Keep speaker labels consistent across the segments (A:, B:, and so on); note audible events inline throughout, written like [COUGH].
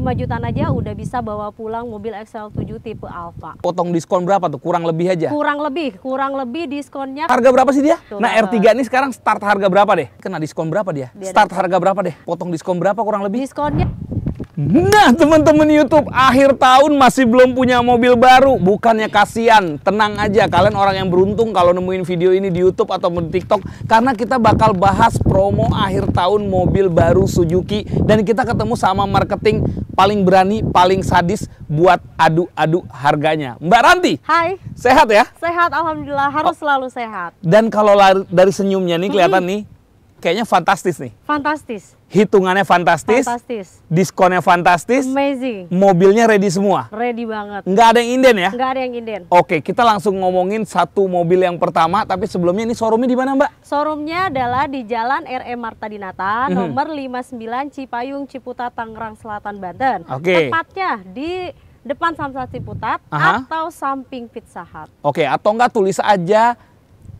A: 5 jutaan aja udah bisa bawa pulang mobil XL7 tipe Alfa.
B: Potong diskon berapa tuh? Kurang lebih aja? Kurang
A: lebih, kurang lebih diskonnya. Harga berapa sih dia? Tuh, nah R3
B: ini sekarang start harga berapa deh? Kena diskon berapa dia? dia start ada. harga berapa deh? Potong diskon berapa kurang lebih? Diskonnya Nah teman-teman YouTube akhir tahun masih belum punya mobil baru Bukannya kasihan Tenang aja kalian orang yang beruntung kalau nemuin video ini di Youtube atau di Tiktok Karena kita bakal bahas promo akhir tahun mobil baru Suzuki Dan kita ketemu sama marketing paling berani, paling sadis Buat adu-adu harganya Mbak Ranti Hai Sehat
A: ya? Sehat Alhamdulillah harus oh. selalu sehat
B: Dan kalau dari senyumnya nih kelihatan hmm. nih kayaknya fantastis nih.
A: Fantastis.
B: Hitungannya fantastis. Fantastis. Diskonnya fantastis.
A: Amazing.
B: Mobilnya ready semua.
A: Ready banget. Nggak ada yang inden ya? Nggak ada yang inden.
B: Oke, kita langsung ngomongin satu mobil yang pertama. Tapi sebelumnya ini showroomnya di mana Mbak?
A: Showroomnya adalah di Jalan R.E. Marta Dinata, mm -hmm. nomor 59 Cipayung, Ciputat, Tangerang Selatan, Banten. Oke. Tepatnya di depan Samsat Ciputat Aha. atau samping Pizza Hut.
B: Oke, atau enggak tulis aja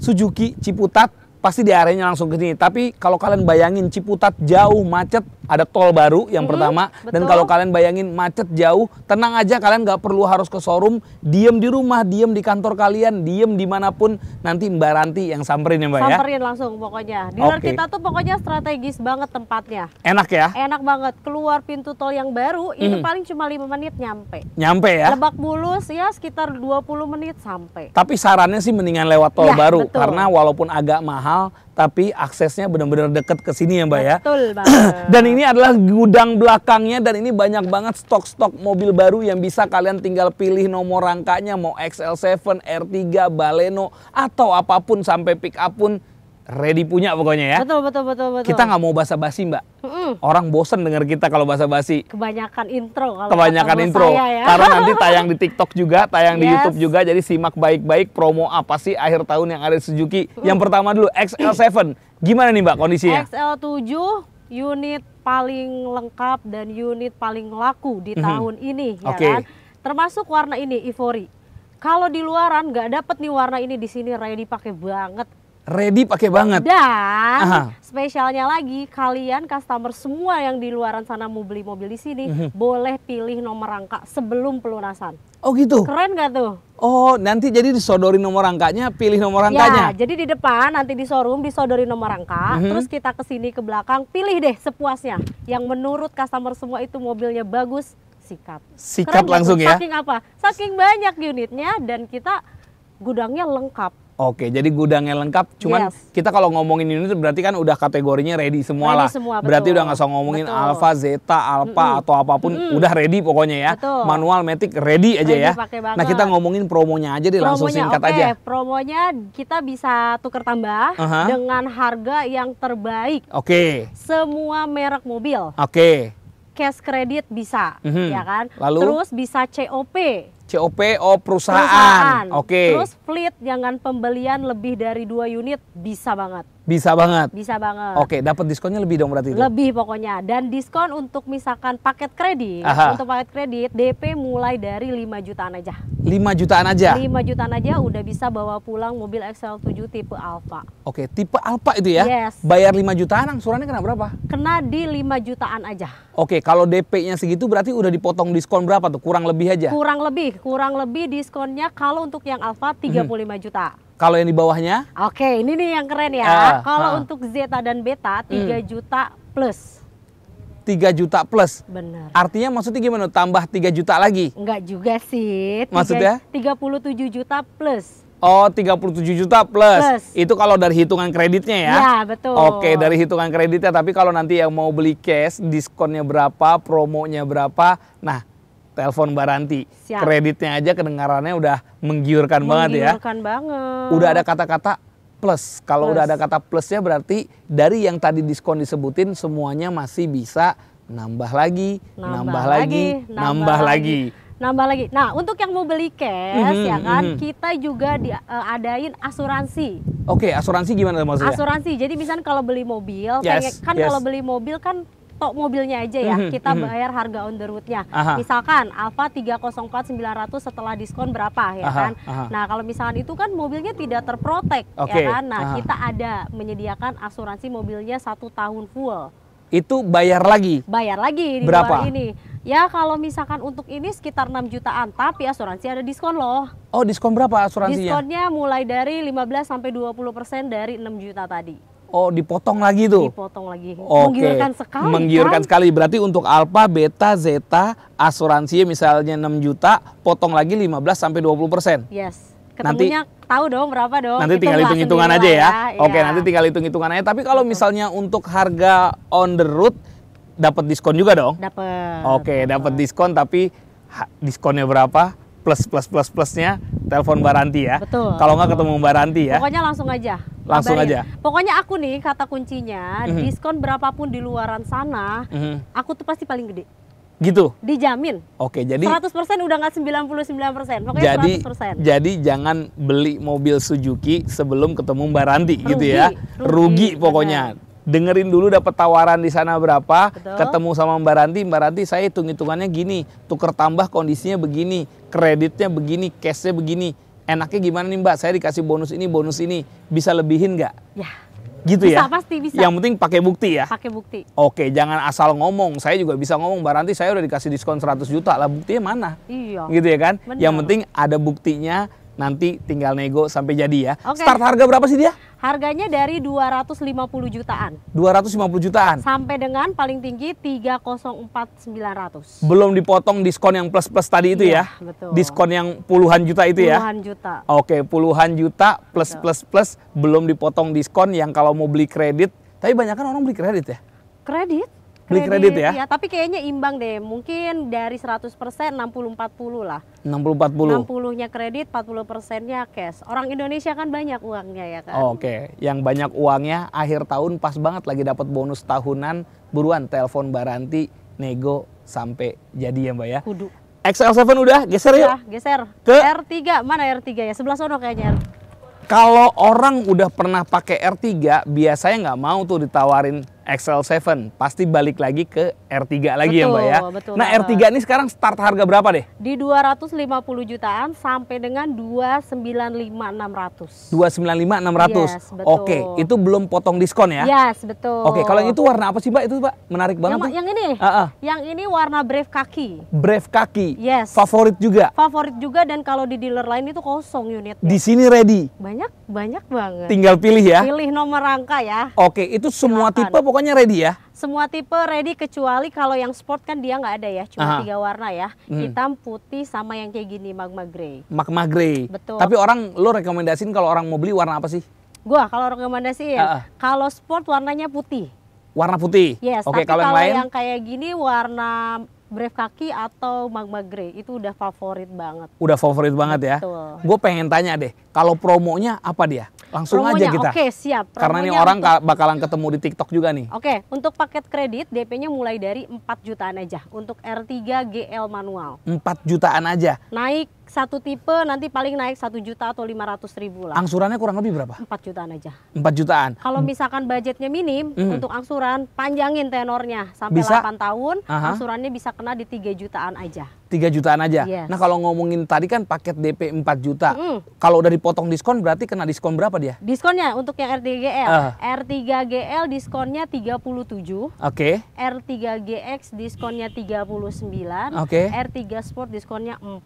B: Suzuki Ciputat pasti di areanya langsung ke sini. Tapi kalau kalian bayangin Ciputat jauh macet, ada tol baru yang hmm, pertama betul. dan kalau kalian bayangin macet jauh, tenang aja kalian nggak perlu harus ke showroom, diem di rumah, diem di kantor kalian, diem dimanapun nanti Mbak Ranti yang samperin ya Mbak samperin ya. Samperin
A: langsung pokoknya. Dealer okay. kita tuh pokoknya strategis banget tempatnya. Enak ya? Enak banget. Keluar pintu tol yang baru hmm. itu paling cuma lima menit nyampe.
B: Nyampe ya? Lebak
A: Bulus ya sekitar 20 menit sampai.
B: Tapi sarannya sih mendingan lewat tol ya, baru betul. karena walaupun agak mahal tapi aksesnya benar-benar deket ke sini ya Mbak betul ya.
A: Betul [CLEARS THROAT] banget.
B: dan ini ini adalah gudang belakangnya dan ini banyak banget stok-stok mobil baru yang bisa kalian tinggal pilih nomor rangkanya mau XL7, R3, Baleno atau apapun sampai pick up pun ready punya pokoknya ya. Betul
A: betul betul betul. Kita nggak
B: mau basa-basi mbak.
A: Mm -mm. Orang
B: bosen dengar kita kalau basa-basi.
A: Kebanyakan intro kalau Kebanyakan intro. Saya ya. Karena nanti [LAUGHS]
B: tayang di TikTok juga, tayang yes. di YouTube juga. Jadi simak baik-baik promo apa sih akhir tahun yang ada di Suzuki. Mm. Yang pertama dulu XL7. Gimana nih mbak kondisinya?
A: XL7 unit paling lengkap dan unit paling laku di mm -hmm. tahun ini ya okay. kan. Termasuk warna ini ivory. Kalau di luaran nggak dapet nih warna ini di sini ready pakai banget
B: ready pakai banget.
A: Dan Aha. spesialnya lagi kalian customer semua yang di luaran sana mau beli mobil di sini mm -hmm. boleh pilih nomor rangka sebelum pelunasan. Oh gitu. Keren gak tuh?
B: Oh, nanti jadi disodori nomor rangkanya, pilih nomor rangkanya. Ya,
A: jadi di depan nanti di showroom disodori nomor rangka, mm -hmm. terus kita ke sini ke belakang, pilih deh sepuasnya. Yang menurut customer semua itu mobilnya bagus, sikat. Sikat Keren langsung gitu. ya. Saking apa? Saking banyak unitnya dan kita gudangnya lengkap
B: Oke, jadi gudangnya lengkap. Cuman yes. kita kalau ngomongin unit berarti kan udah kategorinya ready semua lah. Berarti udah nggak usah ngomongin betul. alfa, zeta, Alpha mm -mm. atau apapun, mm -mm. udah ready pokoknya ya. Betul. Manual, metik ready aja ready ya. Nah kita ngomongin promonya aja deh promonya, langsung singkat okay. aja.
A: Promonya kita bisa tukar tambah uh -huh. dengan harga yang terbaik. Oke. Okay. Semua merek mobil. Oke. Okay. Cash kredit bisa, mm -hmm. ya kan. Lalu. Terus bisa COP.
B: COP oh perusahaan. perusahaan.
A: Oke. Okay. Terus fleet jangan pembelian lebih dari dua unit bisa banget.
B: Bisa banget.
A: Bisa banget. Oke,
B: okay, dapat diskonnya lebih dong berarti. Itu?
A: Lebih pokoknya. Dan diskon untuk misalkan paket kredit, Aha. untuk paket kredit DP mulai dari 5 jutaan aja.
B: 5 jutaan aja. 5
A: jutaan aja udah bisa bawa pulang mobil XL7 tipe Alfa.
B: Oke, tipe Alfa itu ya. Yes. Bayar 5 jutaan
A: angsurannya kena berapa? Kena di 5 jutaan aja.
B: Oke, kalau DP-nya segitu berarti udah dipotong diskon berapa tuh? Kurang lebih aja. Kurang
A: lebih, kurang lebih diskonnya kalau untuk yang Alfa 35 hmm. juta.
B: Kalau yang di bawahnya?
A: Oke, ini nih yang keren ya. Uh, kalau uh. untuk Zeta dan Beta 3 hmm. juta plus.
B: 3 juta plus. Benar. Artinya maksudnya gimana? Tambah 3 juta lagi?
A: Enggak juga sih. tiga maksudnya? 37 juta plus.
B: Oh, 37 juta plus. plus. Itu kalau dari hitungan kreditnya ya? Iya, betul. Oke, dari hitungan kreditnya. Tapi kalau nanti yang mau beli cash, diskonnya berapa, promonya berapa. Nah, telepon Baranti. Siap. Kreditnya aja kedengarannya udah menggiurkan, menggiurkan banget ya. Menggiurkan
A: banget. Udah ada
B: kata-kata plus. Kalau udah ada kata plusnya berarti dari yang tadi diskon disebutin semuanya masih bisa nambah lagi, nambah, nambah lagi, lagi, nambah, lagi. lagi
A: nambah lagi. Nah, untuk yang mau beli cash mm -hmm, ya kan, mm -hmm. kita juga di, uh, adain asuransi.
B: Oke, okay, asuransi gimana maksudnya? Asuransi.
A: Jadi misalnya kalau beli mobil, yes, kayak, kan yes. kalau beli mobil kan foto mobilnya aja ya, mhm, kita mhm. bayar harga on the route nya Aha. Misalkan Alfa 304 900 setelah diskon berapa ya aha, kan. Aha. Nah, kalau misalkan itu kan mobilnya tidak terprotek okay. ya kan. Nah, aha. kita ada menyediakan asuransi mobilnya satu tahun full.
B: Itu bayar lagi?
A: Bayar lagi di berapa? luar ini. Ya kalau misalkan untuk ini sekitar 6 jutaan, tapi asuransi ada diskon loh.
B: Oh diskon berapa asuransinya? Diskonnya
A: mulai dari 15 sampai 20 persen dari 6 juta tadi.
B: Oh, dipotong lagi tuh.
A: Dipotong lagi. Okay. Menggiurkan sekali. Menggiurkan kan? sekali.
B: Berarti untuk alfa, beta, zeta, asuransi misalnya 6 juta, potong lagi 15 sampai 20%.
A: Yes. Ketemunya nanti, tahu dong berapa dong. Nanti tinggal hitung-hitungan aja ya. ya. Oke, okay, iya. nanti
B: tinggal hitung-hitungan aja. Tapi kalau misalnya untuk harga on the road dapat diskon juga dong?
A: Dapat. Oke,
B: okay, dapat diskon tapi diskonnya berapa? Plus plus plus plusnya telepon Mbak Ranti ya. Betul. Kalau nggak ketemu Mbak Ranti ya. Pokoknya
A: langsung aja. Langsung Kabarin. aja. Pokoknya aku nih kata kuncinya, mm -hmm. diskon berapapun di luaran sana, mm -hmm. aku tuh pasti paling gede. Gitu. Dijamin.
B: Oke, jadi 100%
A: udah nggak 99%, pokoknya jadi, 100%.
B: Jadi jangan beli mobil Suzuki sebelum ketemu Mbak Ranti rugi, gitu ya. Rugi, rugi pokoknya. Bener dengerin dulu dapat tawaran di sana berapa, Betul. ketemu sama Mbak Ranti, Mbak Ranti saya hitung-hitungannya gini, tuker tambah kondisinya begini, kreditnya begini, cashnya begini enaknya gimana nih mbak saya dikasih bonus ini bonus ini bisa lebihin nggak
A: ya gitu bisa, ya pasti bisa yang
B: penting pakai bukti ya pakai bukti oke jangan asal ngomong saya juga bisa ngomong mbak nanti saya udah dikasih diskon 100 juta lah buktinya mana iya gitu ya kan Bener. yang penting ada buktinya nanti tinggal nego sampai jadi ya. Okay.
A: Start harga berapa sih dia? Harganya dari 250 jutaan.
B: 250 jutaan.
A: Sampai dengan paling tinggi 304.900.
B: Belum dipotong diskon yang plus-plus tadi itu iya, ya. betul. Diskon yang puluhan juta itu puluhan ya. Puluhan juta. Oke, puluhan juta plus-plus-plus belum dipotong diskon yang kalau mau beli kredit. Tapi banyak kan orang beli kredit ya?
A: Kredit? beli kredit, ya. ya. Tapi kayaknya imbang deh. Mungkin dari 100% 60 40 lah.
B: 60 40.
A: 60-nya kredit, 40 persennya cash. Orang Indonesia kan banyak uangnya ya kan.
B: Oke, okay. yang banyak uangnya akhir tahun pas banget lagi dapat bonus tahunan, buruan telepon Baranti nego sampai jadi ya, Mbak ya. Kudu. XL7 udah geser Ya,
A: geser. Ke R3. Mana R3 ya? Sebelah sono kayaknya.
B: Kalau orang udah pernah pakai R3, biasanya nggak mau tuh ditawarin XL7 pasti balik lagi ke R3 lagi betul, ya Mbak ya. Betul nah R3 ini sekarang start harga berapa deh?
A: Di 250 jutaan sampai dengan 295.600. 295.600.
B: Yes, betul. Oke, itu belum potong diskon ya? Yes,
A: betul. Oke, kalau yang itu
B: warna apa sih Mbak? Itu Mbak menarik banget. Yang, tuh. yang ini? Uh -uh.
A: Yang ini warna Brave Kaki.
B: Brave Kaki. Yes. Favorit juga.
A: Favorit juga dan kalau di dealer lain itu kosong unitnya.
B: Di sini ready.
A: Banyak banyak banget. Tinggal pilih ya. Pilih nomor rangka ya.
B: Oke, itu semua Silakan. tipe pokoknya ready ya.
A: Semua tipe ready kecuali kalau yang sport kan dia nggak ada ya, cuma Aha. tiga warna ya. Hmm. Hitam, putih sama yang kayak gini magma grey.
B: Magma grey. Betul. Tapi orang lo rekomendasiin kalau orang mau beli warna apa sih?
A: Gua kalau rekomendasi ya kalau sport warnanya putih.
B: Warna putih. Yes, Oke, okay, kalau yang lain yang
A: kayak gini warna Brave Kaki atau Magma Grey itu udah favorit banget.
B: Udah favorit banget ya. Gue pengen tanya deh, kalau promonya apa dia? Langsung promonya, aja kita. Oke, okay,
A: siap. Promonya Karena ini orang untuk,
B: bakalan ketemu di TikTok juga nih.
A: Oke, okay, untuk paket kredit DP-nya mulai dari 4 jutaan aja untuk R3 GL manual.
B: 4 jutaan aja.
A: Naik satu tipe nanti paling naik satu juta atau lima ratus ribu lah. Angsurannya kurang lebih berapa? Empat jutaan aja.
B: Empat jutaan. Kalau hmm.
A: misalkan budgetnya minim mm. untuk angsuran, panjangin tenornya sampai bisa? 8 tahun, Aha. angsurannya bisa terkena di 3 jutaan aja.
B: 3 jutaan aja. Yes. Nah, kalau ngomongin tadi kan paket DP 4 juta. Mm. Kalau udah dipotong diskon berarti kena diskon berapa dia?
A: Diskonnya untuk yang R3GL. Uh. Ah. R3GL diskonnya 37. Oke. Okay. R3GX diskonnya 39. Oke. Okay. R3 Sport diskonnya 40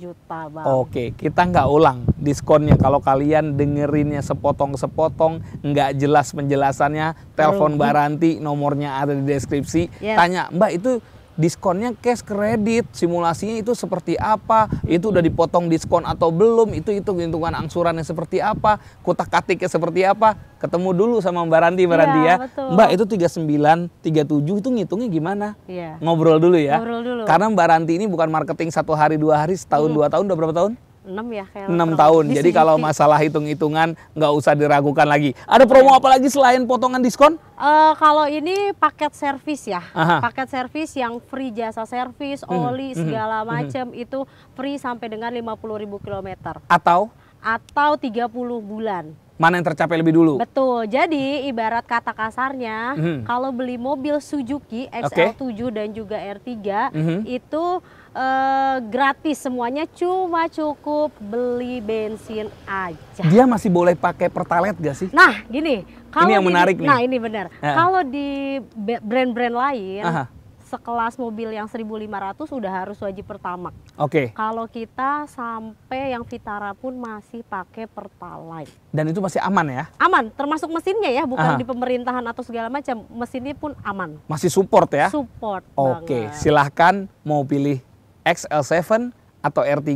A: juta, Bang. Oke,
B: okay. kita nggak ulang diskonnya. Kalau kalian dengerinnya sepotong-sepotong, nggak jelas penjelasannya, telepon Baranti, nomornya ada di deskripsi. Yes. Tanya, "Mbak, itu diskonnya cash kredit, simulasinya itu seperti apa, itu udah dipotong diskon atau belum, itu itu hitungan angsurannya seperti apa, kutak-katiknya seperti apa, ketemu dulu sama Mbak Randi Mbak ya, Randi ya. Betul. Mbak itu 39, 37 itu ngitungnya gimana? Ya. Ngobrol dulu ya. Ngobrol dulu. Karena Mbak Randi ini bukan marketing satu hari dua hari, setahun hmm. dua tahun, udah berapa tahun?
A: 6 ya kayak 6 tahun. Jadi kalau
B: masalah hitung-hitungan nggak usah diragukan lagi. Ada promo apa lagi selain potongan diskon?
A: Uh, kalau ini paket servis ya. Aha. Paket servis yang free jasa servis, hmm. oli mhm, segala mhm. macam hmm. itu free sampai dengan 50.000 km. Atau atau 30 bulan
B: mana yang tercapai lebih dulu.
A: Betul. Jadi ibarat kata kasarnya, -hmm. kalau beli mobil Suzuki XL7 okay. dan juga R3 -hmm. itu Eh, gratis semuanya cuma cukup beli bensin aja. Dia
B: masih boleh pakai pertalite gak sih?
A: Nah, gini, kalau ini yang gini, menarik nih. Nah, ini benar. Uh. Kalau di brand-brand lain Aha. sekelas mobil yang 1.500 udah harus wajib pertama. Oke. Okay. Kalau kita sampai yang Vitara pun masih pakai pertalite.
B: Dan itu masih aman ya?
A: Aman, termasuk mesinnya ya, bukan Aha. di pemerintahan atau segala macam. Mesinnya pun aman.
B: Masih support ya?
A: Support. Oke, okay.
B: silahkan mau pilih XL7 atau R3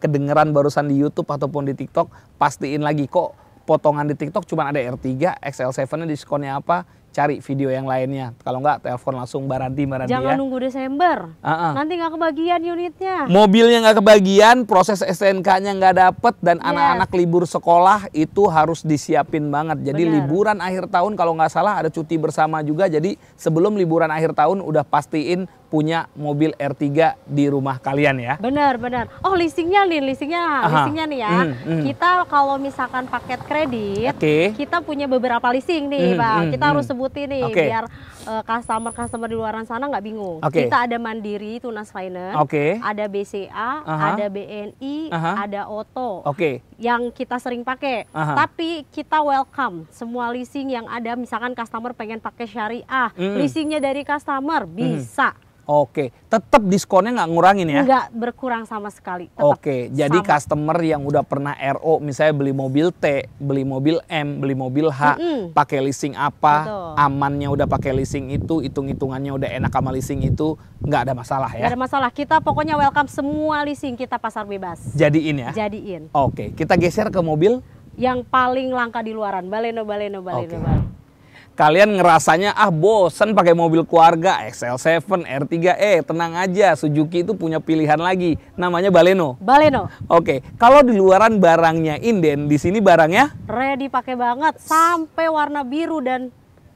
B: kedengeran barusan di YouTube ataupun di TikTok, pastiin lagi kok potongan di TikTok cuma ada R3, XL7-nya diskonnya apa, cari video yang lainnya. Kalau nggak telepon langsung Mbak Ranti, Mbak Ranti Jangan ya. nunggu
A: Desember. Uh -uh. Nanti nggak kebagian unitnya.
B: Mobilnya nggak kebagian, proses STNK-nya nggak dapet dan iya. anak-anak yes. libur sekolah itu harus disiapin banget. Jadi Benar. liburan akhir tahun kalau nggak salah ada cuti bersama juga. Jadi sebelum liburan akhir tahun udah pastiin punya mobil R3 di rumah kalian ya.
A: Benar, benar. Oh, listingnya nih, listingnya. Aha. nih ya. Mm, mm. Kita kalau misalkan paket kredit, okay. kita punya beberapa leasing nih, mm, Bang. Mm, kita mm. harus sebut ikuti nih okay. biar customer-customer eh, uh, di luar sana nggak bingung. Okay. Kita ada Mandiri Tunas Finance, okay. ada BCA, uh -huh. ada BNI, uh -huh. ada Oto. Oke. Okay. Yang kita sering pakai. Uh -huh. Tapi kita welcome semua leasing yang ada misalkan customer pengen pakai syariah, mm. leasingnya dari customer hmm. bisa. Mm
B: Oke, tetap diskonnya nggak ngurangin ya? Nggak
A: berkurang sama sekali.
B: Tetep Oke, jadi customer yang udah pernah RO, misalnya beli mobil T, beli mobil M, beli mobil H, mm -hmm. pakai leasing apa, Betul. amannya udah pakai leasing itu, hitung-hitungannya udah enak sama leasing itu, nggak ada masalah ya? Nggak ada
A: masalah, kita pokoknya welcome semua leasing kita pasar bebas. Jadiin ya? Jadiin.
B: Oke, kita geser ke mobil?
A: Yang paling langka di luaran, Baleno, Baleno, Baleno, okay. Baleno
B: kalian ngerasanya ah bosen pakai mobil keluarga XL7, 3 eh tenang aja Suzuki itu punya pilihan lagi namanya Baleno. Baleno. Oke, okay. kalau di luaran barangnya inden, di sini barangnya
A: ready pakai banget sampai warna biru dan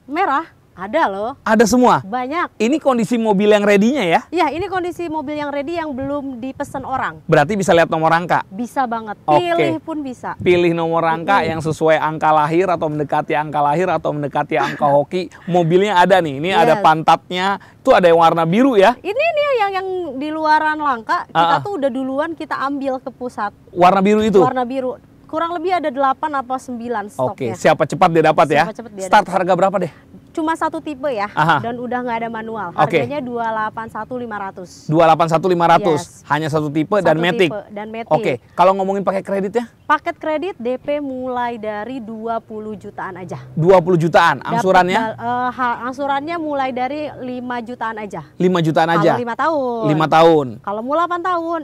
A: merah ada loh. Ada semua? Banyak.
B: Ini kondisi mobil yang ready-nya ya?
A: Iya, ini kondisi mobil yang ready yang belum dipesan orang.
B: Berarti bisa lihat nomor rangka?
A: Bisa banget. Pilih pun bisa. Pilih
B: nomor rangka Pilih. yang sesuai angka lahir atau mendekati angka lahir atau mendekati angka hoki. Mobilnya ada nih. Ini yes. ada pantatnya. Tuh ada yang warna biru ya?
A: Ini nih yang yang di luaran langka. Kita uh -uh. tuh udah duluan kita ambil ke pusat. Warna biru itu? Warna biru kurang lebih ada 8 atau 9 stoknya. Oke, siapa
B: cepat dia dapat ya? siapa ya. Cepat dia Start dapat. harga berapa deh?
A: cuma satu tipe ya Aha. dan udah nggak ada manual. harganya dua delapan satu lima ratus.
B: Dua delapan satu lima ratus Hanya satu tipe satu dan matic.
A: dan metik Oke, okay.
B: kalau ngomongin pakai kredit ya?
A: Paket kredit DP mulai dari dua puluh jutaan aja.
B: dua puluh jutaan angsurannya?
A: uh, angsurannya mulai dari lima jutaan aja.
B: lima jutaan aja. lima
A: tahun. lima tahun. Kalau mau 8 tahun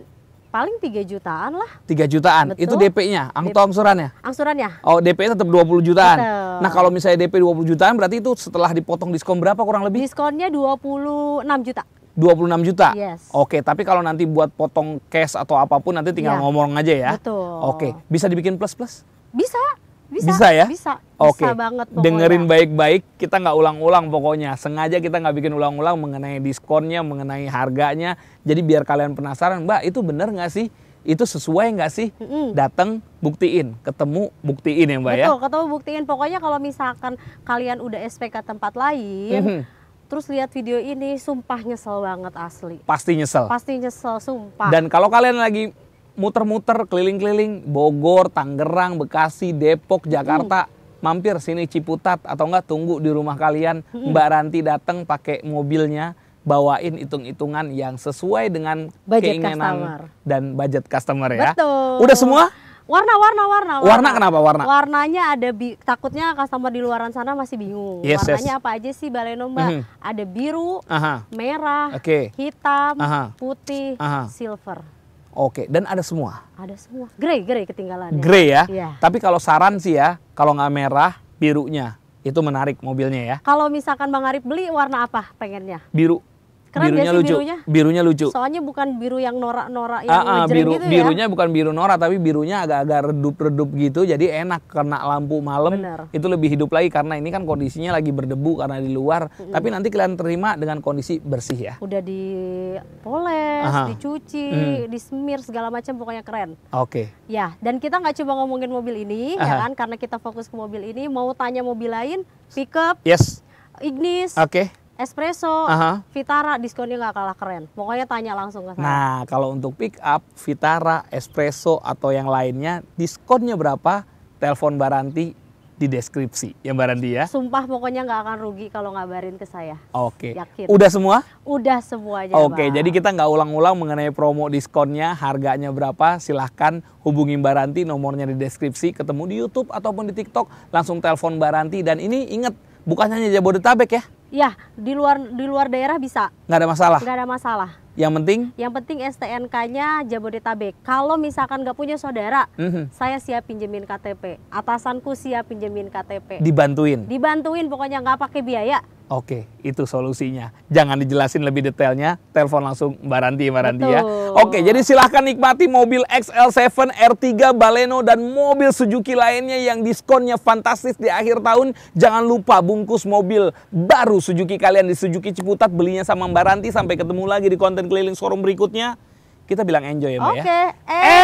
A: Paling 3 jutaan lah.
B: 3 jutaan. Betul. Itu DP-nya, atau angsurannya? Angsurannya. Oh, DP tetap 20 jutaan. Betul. Nah, kalau misalnya DP 20 jutaan berarti itu setelah dipotong diskon berapa kurang lebih? Diskonnya 26 juta. 26 juta. Yes. Oke, tapi kalau nanti buat potong cash atau apapun nanti tinggal ya. ngomong aja ya. Betul. Oke, bisa dibikin plus-plus?
A: Bisa. Bisa, bisa ya? Bisa. Oke. banget pokoknya. Dengerin
B: baik-baik, kita nggak ulang-ulang pokoknya. Sengaja kita nggak bikin ulang-ulang mengenai diskonnya, mengenai harganya. Jadi biar kalian penasaran, Mbak itu bener nggak sih? Itu sesuai nggak sih? Mm Datang buktiin, ketemu buktiin ya Mbak Betul, ya? Betul,
A: ketemu buktiin. Pokoknya kalau misalkan kalian udah SPK tempat lain, mm -hmm terus lihat video ini sumpah nyesel banget asli. Pasti nyesel. Pasti nyesel sumpah. Dan
B: kalau kalian lagi muter-muter keliling-keliling Bogor, Tangerang, Bekasi, Depok, Jakarta. Hmm. Mampir sini Ciputat atau enggak tunggu di rumah kalian Mbak Ranti datang pakai mobilnya bawain hitung-hitungan yang sesuai dengan budget keinginan customer. dan budget customer ya. Betul. Udah semua?
A: Warna, warna, warna, warna. Warna kenapa warna? Warnanya ada takutnya customer di luaran sana masih bingung. Yes, Warnanya yes. apa aja sih Baleno Mbak? Mm -hmm. Ada biru, Aha. merah, okay. hitam, Aha. putih, Aha. silver.
B: Oke, dan ada semua.
A: Ada semua. Grey, grey ketinggalannya. Grey ya. ya.
B: Tapi kalau saran sih ya, kalau nggak merah, birunya itu menarik mobilnya ya.
A: Kalau misalkan Bang Arif beli warna apa pengennya? Biru. Keren birunya lucu. Birunya?
B: birunya lucu. Soalnya
A: bukan biru yang norak-norak yang ah, ah biru, gitu ya. Birunya
B: bukan biru norak tapi birunya agak-agak redup-redup gitu jadi enak kena lampu malam. Bener. Itu lebih hidup lagi karena ini kan kondisinya lagi berdebu karena di luar. Mm -hmm. Tapi nanti kalian terima dengan kondisi bersih ya.
A: Udah dipoles, Aha. dicuci, mm. disemir segala macam pokoknya keren. Oke. Okay. Ya, dan kita nggak cuma ngomongin mobil ini ya Aha. ya kan karena kita fokus ke mobil ini mau tanya mobil lain, pickup. Yes. Ignis. Oke. Okay Espresso, Aha. Vitara diskonnya nggak kalah keren. Pokoknya tanya langsung ke saya. Nah,
B: kalau untuk pick up, Vitara, Espresso atau yang lainnya, diskonnya berapa? Telepon Baranti di deskripsi ya Mbak Randi ya.
A: Sumpah pokoknya nggak akan rugi kalau ngabarin ke saya.
B: Oke. Yakin. Udah semua?
A: Udah semuanya. Oke, Bang.
B: jadi kita nggak ulang-ulang mengenai promo diskonnya, harganya berapa, silahkan hubungi Mbak nomornya di deskripsi, ketemu di YouTube ataupun di TikTok, langsung telepon Mbak Dan ini ingat, bukan hanya Jabodetabek ya,
A: Ya, di luar di luar daerah bisa.
B: Nggak ada masalah. Nggak ada masalah. Yang penting?
A: Yang penting STNK-nya Jabodetabek. Kalau misalkan nggak punya saudara, mm -hmm. saya siap pinjemin KTP. Atasanku siap pinjemin KTP. Dibantuin. Dibantuin, pokoknya nggak pakai biaya.
B: Oke, itu solusinya. Jangan dijelasin lebih detailnya, telepon langsung Mbak Ranti, Mbak Ranti ya. Oke, jadi silahkan nikmati mobil XL7 R3 Baleno dan mobil Suzuki lainnya yang diskonnya fantastis di akhir tahun. Jangan lupa bungkus mobil baru Suzuki kalian di Suzuki Ciputat, belinya sama Mbak Ranti. Sampai ketemu lagi di konten keliling showroom
A: berikutnya. Kita bilang enjoy ya Mbak ya. Oke,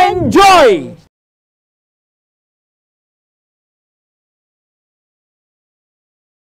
A: enjoy!